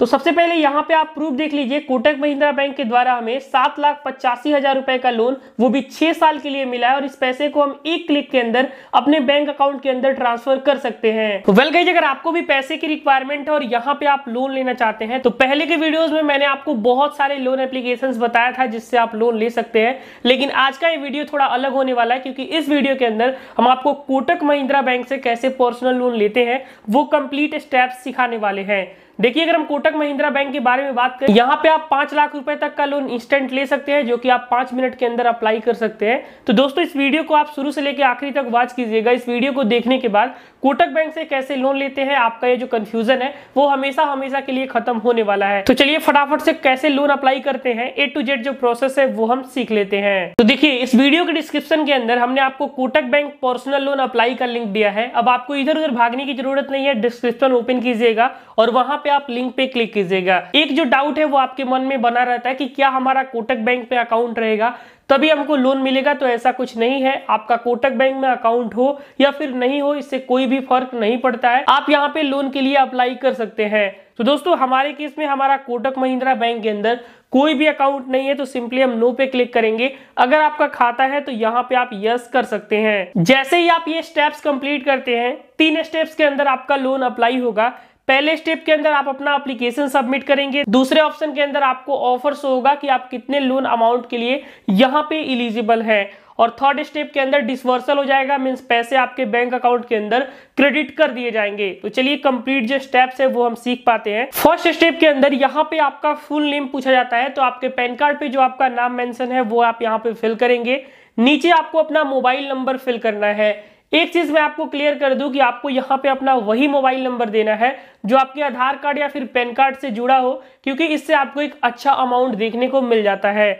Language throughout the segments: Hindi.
तो सबसे पहले यहाँ पे आप प्रूफ देख लीजिए कोटक महिंद्रा बैंक के द्वारा हमें सात लाख पचासी हजार रुपए का लोन वो भी छह साल के लिए मिला है और इस पैसे को हम एक क्लिक के अंदर अपने बैंक अकाउंट के अंदर ट्रांसफर कर सकते हैं वेल तो गई अगर आपको भी पैसे की रिक्वायरमेंट है और यहाँ पे आप लोन लेना चाहते हैं तो पहले के वीडियोज में मैंने आपको बहुत सारे लोन एप्लीकेशन बताया था जिससे आप लोन ले सकते हैं लेकिन आज का ये वीडियो थोड़ा अलग होने वाला है क्योंकि इस वीडियो के अंदर हम आपको कोटक महिंद्रा बैंक से कैसे पर्सनल लोन लेते हैं वो कंप्लीट स्टेप सिखाने वाले हैं देखिए अगर हम कोटक महिंद्रा बैंक के बारे में बात करें यहाँ पे आप पांच लाख रुपए तक का लोन इंस्टेंट ले सकते हैं जो कि आप पांच मिनट के अंदर अप्लाई कर सकते हैं तो दोस्तों इस वीडियो को आप शुरू से लेकर आखिरी तक वॉच कीजिएगा इस वीडियो को देखने के बाद कोटक बैंक से कैसे लोन लेते हैं आपका ये जो कंफ्यूजन है वो हमेशा हमेशा के लिए खत्म होने वाला है तो चलिए फटाफट से कैसे लोन अप्लाई करते हैं ए टू जेड जो प्रोसेस है वो हम सीख लेते हैं तो देखिए इस वीडियो के डिस्क्रिप्शन के अंदर हमने आपको Kotak bank personal loan apply का लिंक दिया है अब आपको इधर उधर भागने की जरूरत नहीं है डिस्क्रिप्शन ओपन कीजिएगा और वहां पे आप लिंक पे क्लिक कीजिएगा एक जो डाउट है वो आपके मन में बना रहता है कि क्या हमारा कोटक बैंक में अकाउंट रहेगा तभी हमको लोन मिलेगा तो ऐसा कुछ नहीं है आपका कोटक बैंक में अकाउंट हो या फिर नहीं हो इससे कोई भी फर्क नहीं पड़ता है आप यहाँ पे लोन के लिए अप्लाई कर सकते हैं तो दोस्तों हमारे केस में हमारा कोटक महिंद्रा बैंक के अंदर कोई भी अकाउंट नहीं है तो सिंपली हम नो पे क्लिक करेंगे अगर आपका खाता है तो यहाँ पे आप यस कर सकते हैं जैसे ही आप ये स्टेप्स कंप्लीट करते हैं तीन स्टेप्स के अंदर आपका लोन अप्लाई होगा पहले स्टेप के अंदर आप अपना अप्लीकेशन सबमिट करेंगे दूसरे ऑप्शन के अंदर आपको ऑफर शो होगा कि आप कितने लोन अमाउंट के लिए यहाँ पे इलिजिबल हैं और थर्ड स्टेप के अंदर डिसवर्सल हो जाएगा मीन्स पैसे आपके बैंक अकाउंट के अंदर क्रेडिट कर दिए जाएंगे तो चलिए कंप्लीट जो स्टेप्स है वो हम सीख पाते हैं फर्स्ट स्टेप के अंदर यहाँ पे आपका फुल नेम पूछा जाता है तो आपके पैन कार्ड पे जो आपका नाम मेंशन है वो आप यहाँ पे फिल करेंगे नीचे आपको अपना मोबाइल नंबर फिल करना है एक चीज मैं आपको क्लियर कर दूं कि आपको यहां पे अपना वही मोबाइल नंबर देना है जो आपके आधार कार्ड या फिर पैन कार्ड से जुड़ा हो क्योंकि इससे आपको एक अच्छा अमाउंट देखने को मिल जाता है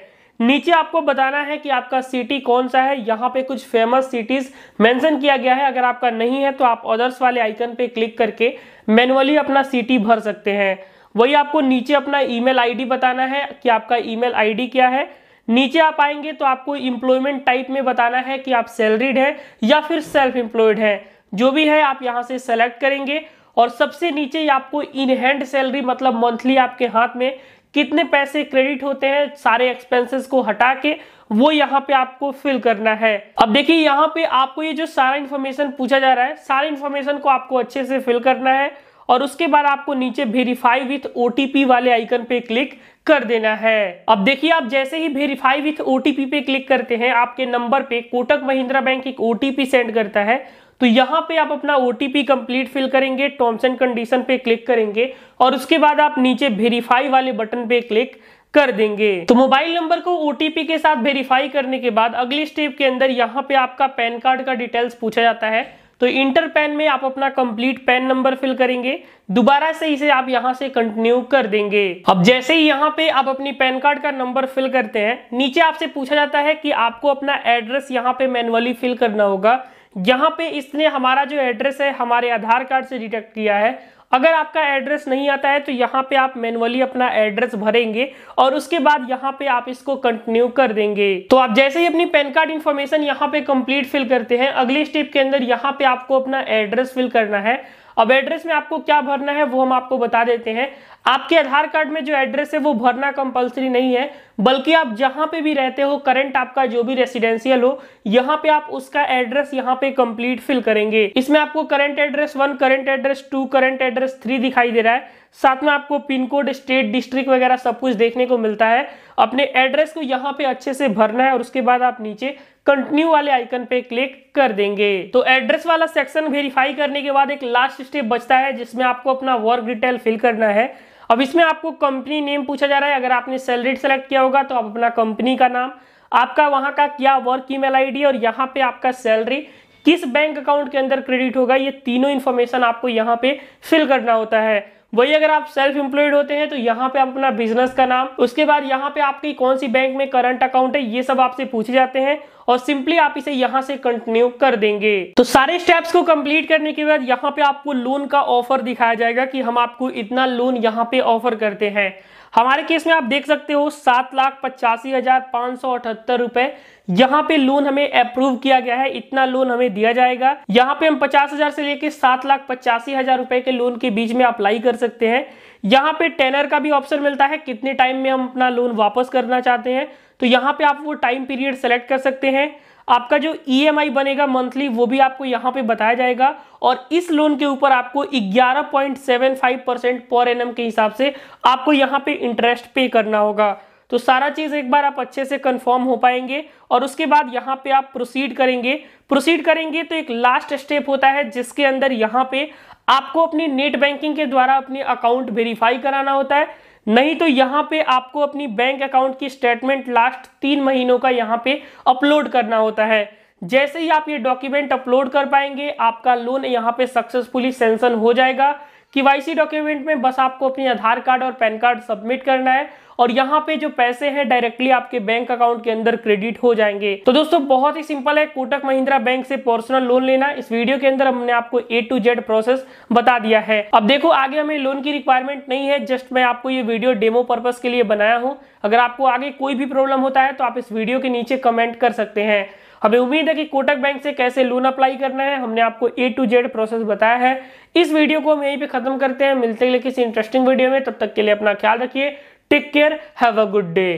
नीचे आपको बताना है कि आपका सिटी कौन सा है यहाँ पे कुछ फेमस सिटीज मेंशन किया गया है अगर आपका नहीं है तो आप अदर्स वाले आइकन पे क्लिक करके मैनुअली अपना सिटी भर सकते हैं वही आपको नीचे अपना ईमेल आईडी बताना है कि आपका ईमेल आईडी क्या है नीचे आप आएंगे तो आपको इम्प्लॉयमेंट टाइप में बताना है कि आप सैलरीड है या फिर सेल्फ एम्प्लॉयड है जो भी है आप यहाँ से सेलेक्ट करेंगे और सबसे नीचे आपको इन हैंड सैलरी मतलब मंथली आपके हाथ में कितने पैसे क्रेडिट होते हैं सारे एक्सपेंसेस को हटा के वो यहाँ पे आपको फिल करना है अब देखिए यहाँ पे आपको ये जो सारा इन्फॉर्मेशन पूछा जा रहा है सारे इन्फॉर्मेशन को आपको अच्छे से फिल करना है और उसके बाद आपको नीचे वेरीफाई विथ ओटीपी वाले आइकन पे क्लिक कर देना है अब देखिए आप जैसे ही वेरीफाई विथ ओटीपी पे क्लिक करते हैं आपके नंबर पे कोटक महिंद्रा बैंक एक ओटीपी सेंड करता है तो यहाँ पे आप अपना ओटीपी कंप्लीट फिल करेंगे टर्म्स एंड कंडीशन पे क्लिक करेंगे और उसके बाद आप नीचे वेरीफाई वाले बटन पे क्लिक कर देंगे तो मोबाइल नंबर को ओटीपी के साथ वेरीफाई करने के बाद अगले स्टेप के अंदर यहाँ पे आपका पैन कार्ड का डिटेल्स पूछा जाता है तो इंटर पैन में आप अपना कंप्लीट पैन नंबर फिल करेंगे दोबारा से इसे आप यहाँ से कंटिन्यू कर देंगे अब जैसे ही यहाँ पे आप अपनी पैन कार्ड का नंबर फिल करते हैं नीचे आपसे पूछा जाता है कि आपको अपना एड्रेस यहाँ पे मैनुअली फिल करना होगा यहाँ पे इसने हमारा जो एड्रेस है हमारे आधार कार्ड से डिटेक्ट किया है अगर आपका एड्रेस नहीं आता है तो यहाँ पे आप मैनुअली अपना एड्रेस भरेंगे और उसके बाद यहाँ पे आप इसको कंटिन्यू कर देंगे तो आप जैसे ही अपनी पैन कार्ड इन्फॉर्मेशन यहाँ पे कंप्लीट फिल करते हैं अगले स्टेप के अंदर यहाँ पे आपको अपना एड्रेस फिल करना है अब एड्रेस में आपको क्या भरना है वो हम आपको बता देते हैं आपके आधार कार्ड में जो एड्रेस है वो भरना कंपलसरी नहीं है बल्कि आप जहां पे भी रहते हो करंट आपका जो भी रेसिडेंशियल हो यहाँ पे आप उसका एड्रेस यहाँ पे कंप्लीट फिल करेंगे इसमें आपको current address one current address two current address three दिखाई दे रहा है साथ में आपको पिन कोड स्टेट डिस्ट्रिक्ट वगैरह सब कुछ देखने को मिलता है अपने एड्रेस को यहाँ पे अच्छे से भरना है और उसके बाद आप नीचे कंटिन्यू वाले आइकन पे क्लिक कर देंगे तो एड्रेस वाला सेक्शन वेरीफाई करने के बाद एक लास्ट स्टेप बचता है जिसमें आपको अपना वर्क डिटेल फिल करना है अब इसमें आपको कंपनी नेम पूछा जा रहा है अगर आपने सैलरीड सेलेक्ट किया होगा तो आप अपना कंपनी का नाम आपका वहां का क्या वर्क ईमेल आईडी और यहाँ पे आपका सैलरी किस बैंक अकाउंट के अंदर क्रेडिट होगा ये तीनों इन्फॉर्मेशन आपको यहाँ पे फिल करना होता है वही अगर आप सेल्फ एम्प्लॉयड होते हैं तो यहाँ पे आप अपना बिजनेस का नाम उसके बाद यहाँ पे आपकी कौन सी बैंक में करंट अकाउंट है ये सब आपसे पूछे जाते हैं और सिंपली आप इसे यहाँ से कंटिन्यू कर देंगे तो सारे स्टेप्स को कंप्लीट करने के बाद यहाँ पे आपको लोन का ऑफर दिखाया जाएगा कि हम आपको इतना लोन यहाँ पे ऑफर करते हैं हमारे केस में आप देख सकते हो सात लाख पचासी हजार पांच सौ अठहत्तर रुपए यहाँ पे लोन हमें अप्रूव किया गया है इतना लोन हमें दिया जाएगा यहाँ पे हम पचास हजार से लेके सात लाख पचासी हजार रुपए के लोन के बीच में अप्लाई कर सकते हैं यहाँ पे टेनर का भी ऑप्शन मिलता है कितने टाइम में हम अपना लोन वापस करना चाहते हैं तो यहाँ पे आप वो टाइम पीरियड सेलेक्ट कर सकते हैं आपका जो ई e बनेगा मंथली वो भी आपको यहाँ पे बताया जाएगा और इस लोन के ऊपर आपको 11.75 परसेंट पर एन के हिसाब से आपको यहाँ पे इंटरेस्ट पे करना होगा तो सारा चीज एक बार आप अच्छे से कंफर्म हो पाएंगे और उसके बाद यहाँ पे आप प्रोसीड करेंगे प्रोसीड करेंगे तो एक लास्ट स्टेप होता है जिसके अंदर यहाँ पे आपको अपनी नेट बैंकिंग के द्वारा अपने अकाउंट वेरीफाई कराना होता है नहीं तो यहां पे आपको अपनी बैंक अकाउंट की स्टेटमेंट लास्ट तीन महीनों का यहां पे अपलोड करना होता है जैसे ही आप ये डॉक्यूमेंट अपलोड कर पाएंगे आपका लोन यहां पे सक्सेसफुली सेंशन हो जाएगा केवाईसी डॉक्यूमेंट में बस आपको अपनी आधार कार्ड और पैन कार्ड सबमिट करना है और यहाँ पे जो पैसे हैं डायरेक्टली आपके बैंक अकाउंट के अंदर क्रेडिट हो जाएंगे तो दोस्तों बहुत ही सिंपल है कोटक महिंद्रा बैंक से पर्सनल लोन लेना इस वीडियो के अंदर हमने आपको ए टू जेड प्रोसेस बता दिया है अब देखो आगे हमें लोन की रिक्वायरमेंट नहीं है जस्ट मैं आपको ये वीडियो डेमो पर्पज के लिए बनाया हूँ अगर आपको आगे कोई भी प्रॉब्लम होता है तो आप इस वीडियो के नीचे कमेंट कर सकते हैं हमें उम्मीद है कि कोटक बैंक से कैसे लोन अप्लाई करना है हमने आपको ए टू जेड प्रोसेस बताया है इस वीडियो को हम यहीं पे खत्म करते हैं मिलते हैं किसी इंटरेस्टिंग वीडियो में तब तक के लिए अपना ख्याल रखिए take care have a good day